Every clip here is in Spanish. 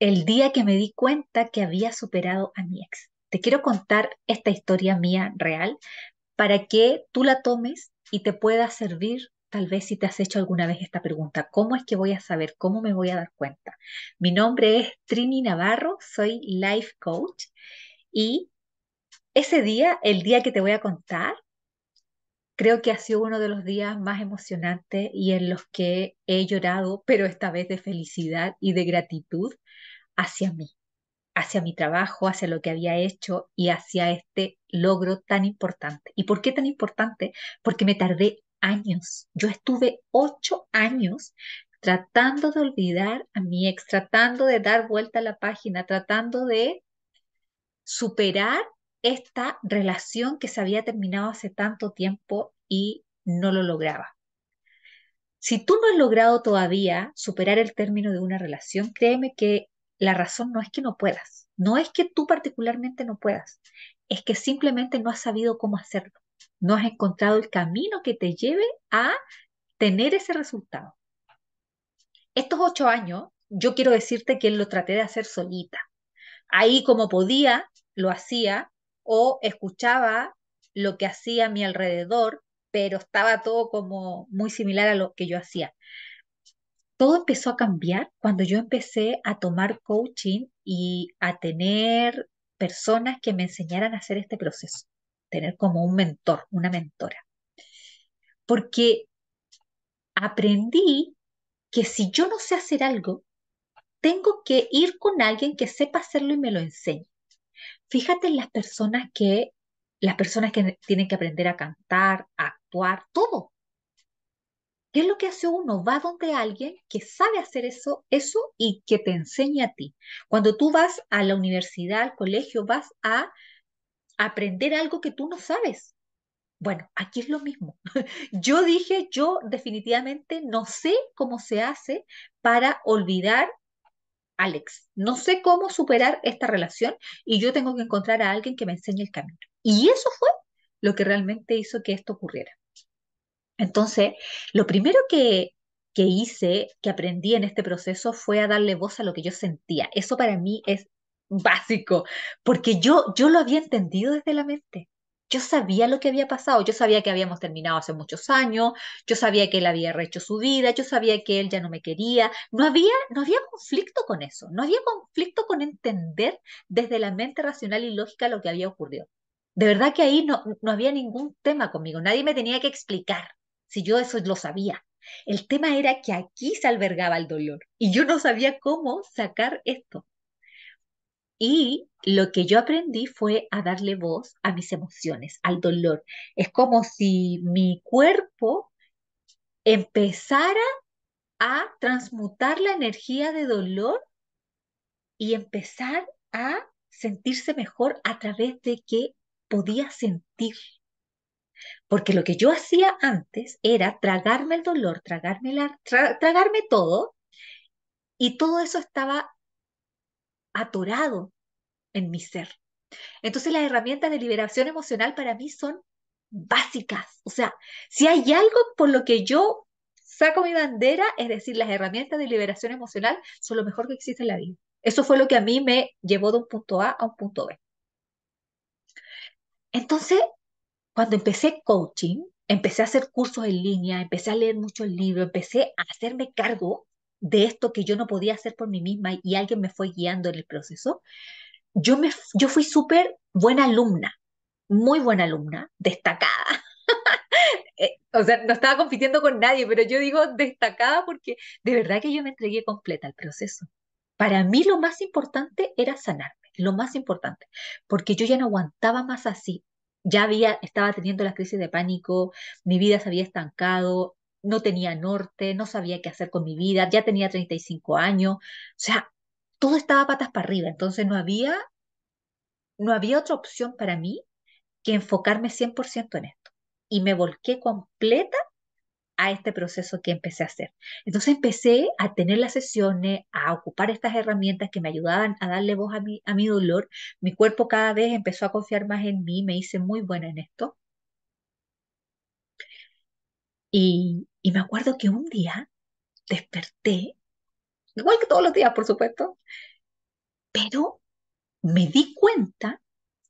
el día que me di cuenta que había superado a mi ex. Te quiero contar esta historia mía real para que tú la tomes y te pueda servir tal vez si te has hecho alguna vez esta pregunta, ¿cómo es que voy a saber? ¿Cómo me voy a dar cuenta? Mi nombre es Trini Navarro, soy life coach y ese día, el día que te voy a contar, creo que ha sido uno de los días más emocionantes y en los que he llorado, pero esta vez de felicidad y de gratitud hacia mí, hacia mi trabajo, hacia lo que había hecho y hacia este logro tan importante. ¿Y por qué tan importante? Porque me tardé años. Yo estuve ocho años tratando de olvidar a mi ex, tratando de dar vuelta a la página, tratando de superar esta relación que se había terminado hace tanto tiempo y no lo lograba. Si tú no has logrado todavía superar el término de una relación, créeme que la razón no es que no puedas, no es que tú particularmente no puedas, es que simplemente no has sabido cómo hacerlo, no has encontrado el camino que te lleve a tener ese resultado. Estos ocho años, yo quiero decirte que lo traté de hacer solita. Ahí como podía, lo hacía o escuchaba lo que hacía a mi alrededor, pero estaba todo como muy similar a lo que yo hacía todo empezó a cambiar cuando yo empecé a tomar coaching y a tener personas que me enseñaran a hacer este proceso, tener como un mentor, una mentora. Porque aprendí que si yo no sé hacer algo, tengo que ir con alguien que sepa hacerlo y me lo enseñe. Fíjate en las personas que las personas que tienen que aprender a cantar, a actuar, todo. ¿Qué es lo que hace uno? Va donde alguien que sabe hacer eso, eso y que te enseñe a ti. Cuando tú vas a la universidad, al colegio, vas a aprender algo que tú no sabes. Bueno, aquí es lo mismo. Yo dije, yo definitivamente no sé cómo se hace para olvidar a Alex. No sé cómo superar esta relación y yo tengo que encontrar a alguien que me enseñe el camino. Y eso fue lo que realmente hizo que esto ocurriera. Entonces, lo primero que, que hice, que aprendí en este proceso, fue a darle voz a lo que yo sentía. Eso para mí es básico, porque yo, yo lo había entendido desde la mente. Yo sabía lo que había pasado, yo sabía que habíamos terminado hace muchos años, yo sabía que él había rehecho su vida, yo sabía que él ya no me quería. No había, no había conflicto con eso, no había conflicto con entender desde la mente racional y lógica lo que había ocurrido. De verdad que ahí no, no había ningún tema conmigo, nadie me tenía que explicar si yo eso lo sabía. El tema era que aquí se albergaba el dolor y yo no sabía cómo sacar esto. Y lo que yo aprendí fue a darle voz a mis emociones, al dolor. Es como si mi cuerpo empezara a transmutar la energía de dolor y empezar a sentirse mejor a través de que podía sentir porque lo que yo hacía antes era tragarme el dolor, tragarme, la, tragarme todo, y todo eso estaba atorado en mi ser. Entonces las herramientas de liberación emocional para mí son básicas. O sea, si hay algo por lo que yo saco mi bandera, es decir, las herramientas de liberación emocional son lo mejor que existe en la vida. Eso fue lo que a mí me llevó de un punto A a un punto B. Entonces, cuando empecé coaching, empecé a hacer cursos en línea, empecé a leer muchos libros, empecé a hacerme cargo de esto que yo no podía hacer por mí misma y alguien me fue guiando en el proceso, yo, me, yo fui súper buena alumna, muy buena alumna, destacada. Eh, o sea, no estaba compitiendo con nadie, pero yo digo destacada porque de verdad que yo me entregué completa al proceso. Para mí lo más importante era sanarme, lo más importante, porque yo ya no aguantaba más así ya estaba teniendo las crisis de pánico, mi vida se había estancado, no tenía norte, no sabía qué hacer con mi vida, ya tenía 35 años, o sea, todo estaba patas para arriba, entonces no había, no había otra opción para mí que enfocarme 100% en esto. Y me volqué completa a este proceso que empecé a hacer. Entonces empecé a tener las sesiones, a ocupar estas herramientas que me ayudaban a darle voz a mi, a mi dolor. Mi cuerpo cada vez empezó a confiar más en mí, me hice muy buena en esto. Y, y me acuerdo que un día desperté, igual que todos los días, por supuesto, pero me di cuenta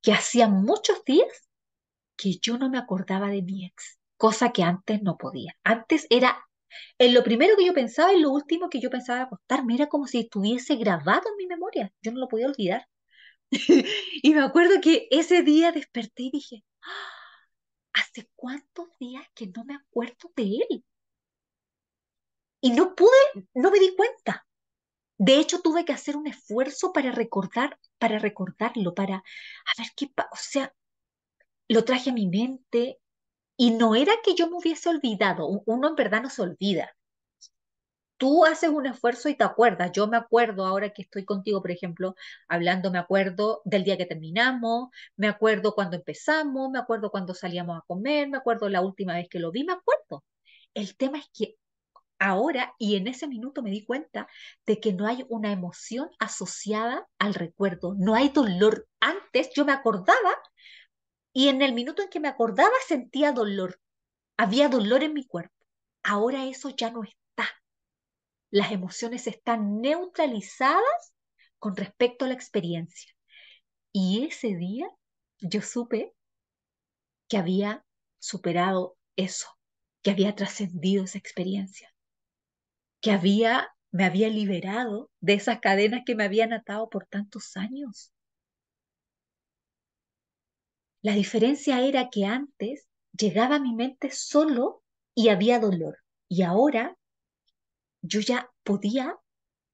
que hacía muchos días que yo no me acordaba de mi ex cosa que antes no podía. Antes era en lo primero que yo pensaba y lo último que yo pensaba acostarme era como si estuviese grabado en mi memoria. Yo no lo podía olvidar. y me acuerdo que ese día desperté y dije, ah, ¿hace cuántos días que no me acuerdo de él? Y no pude, no me di cuenta. De hecho, tuve que hacer un esfuerzo para recordar, para recordarlo, para a ver qué, pasa. o sea, lo traje a mi mente, y no era que yo me hubiese olvidado, uno en verdad no se olvida. Tú haces un esfuerzo y te acuerdas. Yo me acuerdo ahora que estoy contigo, por ejemplo, hablando, me acuerdo del día que terminamos, me acuerdo cuando empezamos, me acuerdo cuando salíamos a comer, me acuerdo la última vez que lo vi, me acuerdo. El tema es que ahora y en ese minuto me di cuenta de que no hay una emoción asociada al recuerdo, no hay dolor. Antes yo me acordaba, y en el minuto en que me acordaba sentía dolor. Había dolor en mi cuerpo. Ahora eso ya no está. Las emociones están neutralizadas con respecto a la experiencia. Y ese día yo supe que había superado eso, que había trascendido esa experiencia, que había me había liberado de esas cadenas que me habían atado por tantos años. La diferencia era que antes llegaba a mi mente solo y había dolor. Y ahora yo ya podía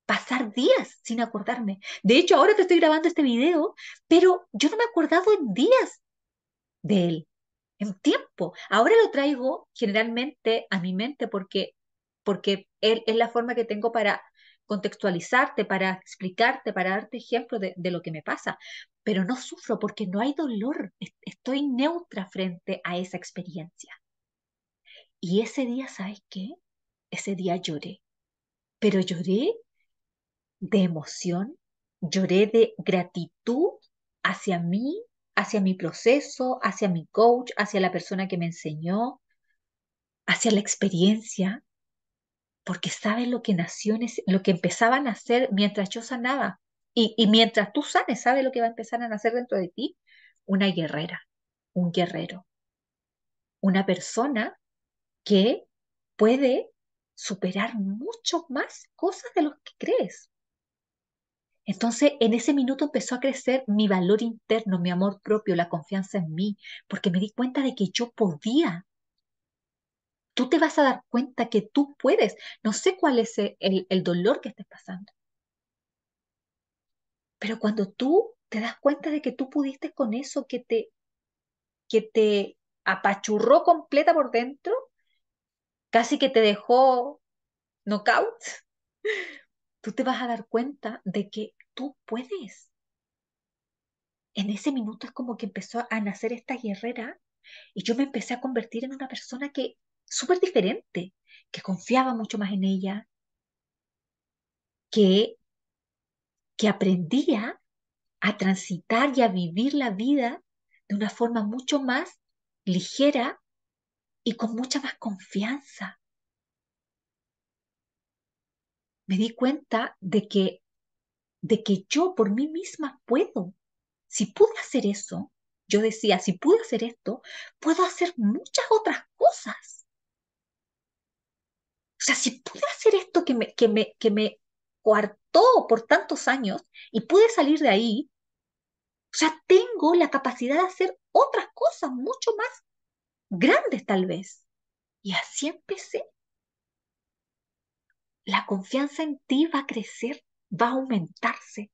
pasar días sin acordarme. De hecho, ahora te estoy grabando este video, pero yo no me he acordado en días de él, en tiempo. Ahora lo traigo generalmente a mi mente porque, porque él es la forma que tengo para contextualizarte, para explicarte, para darte ejemplo de lo que me pasa pero no sufro porque no hay dolor, estoy neutra frente a esa experiencia. Y ese día, ¿sabes qué? Ese día lloré, pero lloré de emoción, lloré de gratitud hacia mí, hacia mi proceso, hacia mi coach, hacia la persona que me enseñó, hacia la experiencia, porque sabes lo que nació, lo que empezaba a nacer mientras yo sanaba, y, mientras tú sanes, ¿sabes lo que va a empezar a nacer dentro de ti? Una guerrera, un guerrero, una persona que puede superar mucho más cosas de los que crees. Entonces, en ese minuto empezó a crecer mi valor interno, mi amor propio, la confianza en mí, porque me di cuenta de que yo podía. Tú te vas a dar cuenta que tú puedes. No sé cuál es el, el dolor que estés pasando. Pero cuando tú te das cuenta de que tú pudiste con eso que te, que te apachurró completa por dentro, casi que te dejó knockout, tú te vas a dar cuenta de que tú puedes. En ese minuto es como que empezó a nacer esta guerrera y yo me empecé a convertir en una persona que súper diferente, que confiaba mucho más en ella, que que aprendía a transitar y a vivir la vida de una forma mucho más ligera y con mucha más confianza. Me di cuenta de que, de que yo por mí misma puedo. Si pude hacer eso, yo decía, si pude hacer esto, puedo hacer muchas otras cosas. O sea, si pude hacer esto que que me, que me coartó por tantos años y pude salir de ahí, O sea, tengo la capacidad de hacer otras cosas mucho más grandes tal vez. Y así empecé. La confianza en ti va a crecer, va a aumentarse.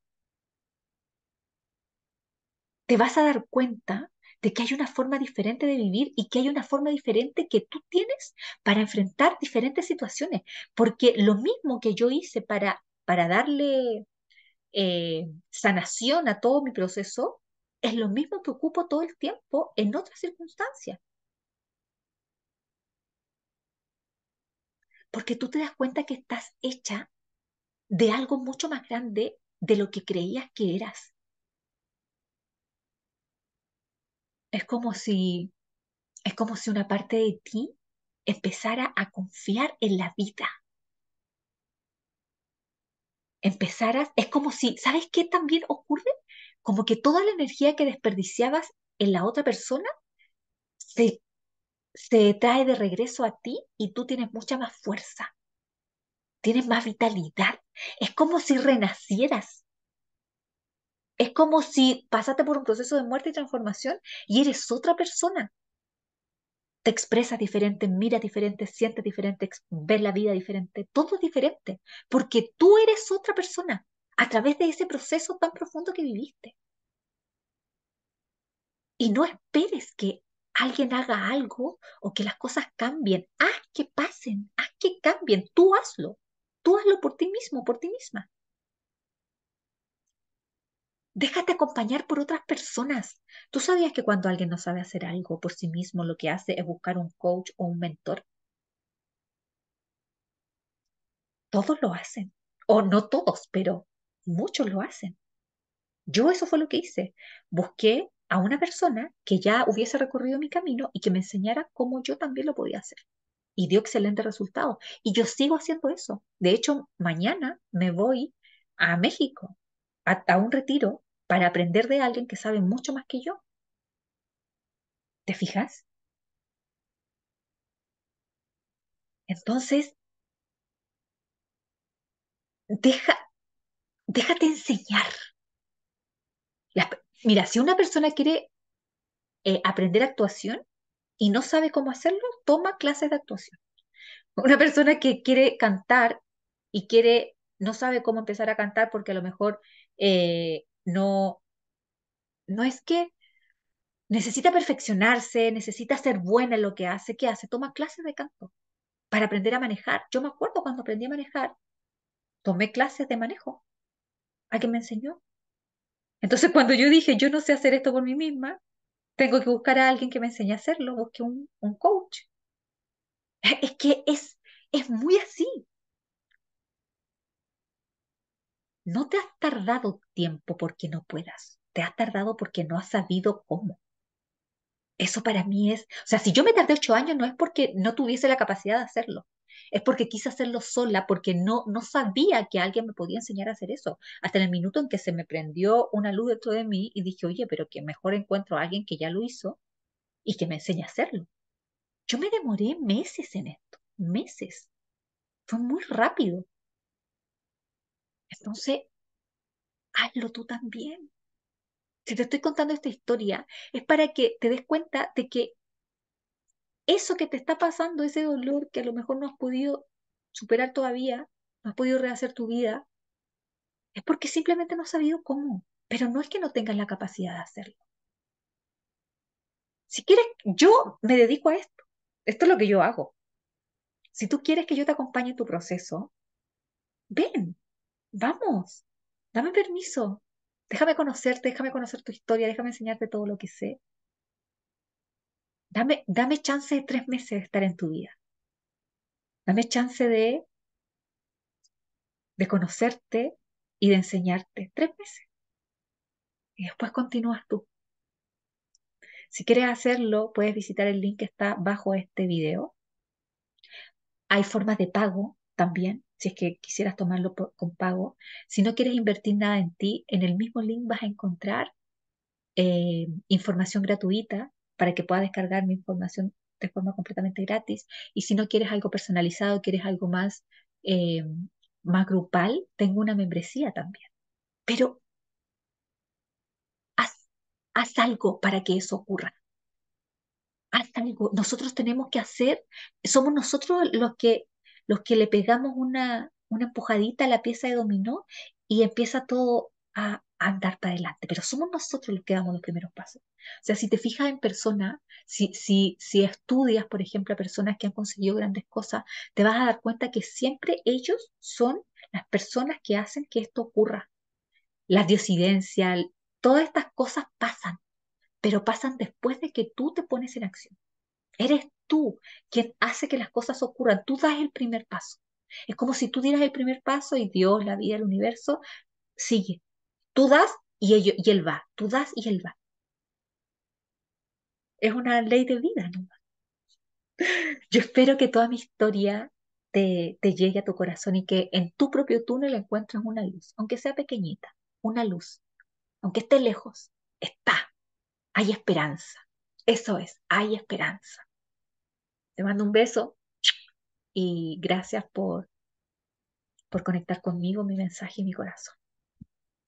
Te vas a dar cuenta de que hay una forma diferente de vivir y que hay una forma diferente que tú tienes para enfrentar diferentes situaciones. Porque lo mismo que yo hice para para darle eh, sanación a todo mi proceso, es lo mismo que ocupo todo el tiempo en otras circunstancias. Porque tú te das cuenta que estás hecha de algo mucho más grande de lo que creías que eras. Es como si es como si una parte de ti empezara a confiar en la vida empezaras, es como si, ¿sabes qué también ocurre? Como que toda la energía que desperdiciabas en la otra persona se, se trae de regreso a ti y tú tienes mucha más fuerza, tienes más vitalidad. Es como si renacieras. Es como si pasaste por un proceso de muerte y transformación y eres otra persona te expresas diferente, miras diferente, sientes diferente, ves la vida diferente, todo es diferente, porque tú eres otra persona a través de ese proceso tan profundo que viviste. Y no esperes que alguien haga algo o que las cosas cambien. Haz que pasen, haz que cambien, tú hazlo, tú hazlo por ti mismo, por ti misma. Déjate acompañar por otras personas. ¿Tú sabías que cuando alguien no sabe hacer algo por sí mismo, lo que hace es buscar un coach o un mentor? Todos lo hacen. O no todos, pero muchos lo hacen. Yo eso fue lo que hice. Busqué a una persona que ya hubiese recorrido mi camino y que me enseñara cómo yo también lo podía hacer. Y dio excelentes resultados. Y yo sigo haciendo eso. De hecho, mañana me voy a México a, a un retiro para aprender de alguien que sabe mucho más que yo. ¿Te fijas? Entonces, deja, déjate enseñar. mira, si una persona quiere eh, aprender actuación y no sabe cómo hacerlo, toma clases de actuación. Una persona que quiere cantar y quiere, no sabe cómo empezar a cantar porque a lo mejor eh, no, no es que necesita perfeccionarse, necesita ser buena en lo que hace. ¿Qué hace? Toma clases de canto para aprender a manejar. Yo me acuerdo cuando aprendí a manejar, tomé clases de manejo. ¿A quién me enseñó? Entonces cuando yo dije, yo no sé hacer esto por mí misma, tengo que buscar a alguien que me enseñe a hacerlo, busqué un, un coach. Es que es, es muy así. No te has tardado tiempo porque no puedas, te has tardado porque no has sabido cómo. Eso para mí es, o sea, si yo me tardé ocho años no es porque no tuviese la capacidad de hacerlo, es porque quise hacerlo sola, porque no, no sabía que alguien me podía enseñar a hacer eso. Hasta en el minuto en que se me prendió una luz dentro de mí y dije, oye, pero que mejor encuentro a alguien que ya lo hizo y que me enseñe a hacerlo. Yo me demoré meses en esto, meses. Fue muy rápido. Entonces, hazlo tú también. Si te estoy contando esta historia, es para que te des cuenta de que eso que te está pasando, ese dolor que a lo mejor no has podido superar todavía, no has podido rehacer tu vida, es porque simplemente no has sabido cómo. Pero no es que no tengas la capacidad de hacerlo. Si quieres, yo me dedico a esto. Esto es lo que yo hago. Si tú quieres que yo te acompañe en tu proceso, ven, vamos, dame permiso, déjame conocerte, déjame conocer tu historia, déjame enseñarte todo lo que sé. Dame, dame chance de tres meses de estar en tu vida. Dame chance de, de conocerte y de enseñarte. Tres meses. Y después continúas tú. Si quieres hacerlo, puedes visitar el link que está bajo este video. Hay formas de pago también si es que quisieras tomarlo con pago. Si no quieres invertir nada en ti, en el mismo link vas a encontrar eh, información gratuita para que puedas descargar mi información de forma completamente gratis. Y si no quieres algo personalizado, quieres algo eh, más, grupal, tengo una membresía también. Pero haz, haz algo para que eso ocurra. Haz algo. Nosotros tenemos que hacer, somos nosotros los que los que le pegamos una, una empujadita a la pieza de dominó y empieza todo a, andar para adelante, pero somos nosotros los que damos los primeros pasos. O sea, si te fijas en persona, si, si, si estudias, por ejemplo, a personas que han conseguido grandes cosas, te vas a dar cuenta que siempre ellos son las personas que hacen que esto ocurra. Las disidencias todas estas cosas pasan, pero pasan después de que tú te pones en acción. Eres tú quien hace que las cosas ocurran, tú das el primer paso. Es como si tú dieras el primer paso y Dios, la vida, el universo, sigue. Tú das y, ello, y Él va, tú das y Él va. Es una ley de vida, ¿no? Yo espero que toda mi historia te, te llegue a tu corazón y que en tu propio túnel encuentres una luz, aunque sea pequeñita, una luz. Aunque esté lejos, está. Hay esperanza. Eso es, hay esperanza. Te mando un beso y gracias por, por conectar conmigo, mi mensaje y mi corazón.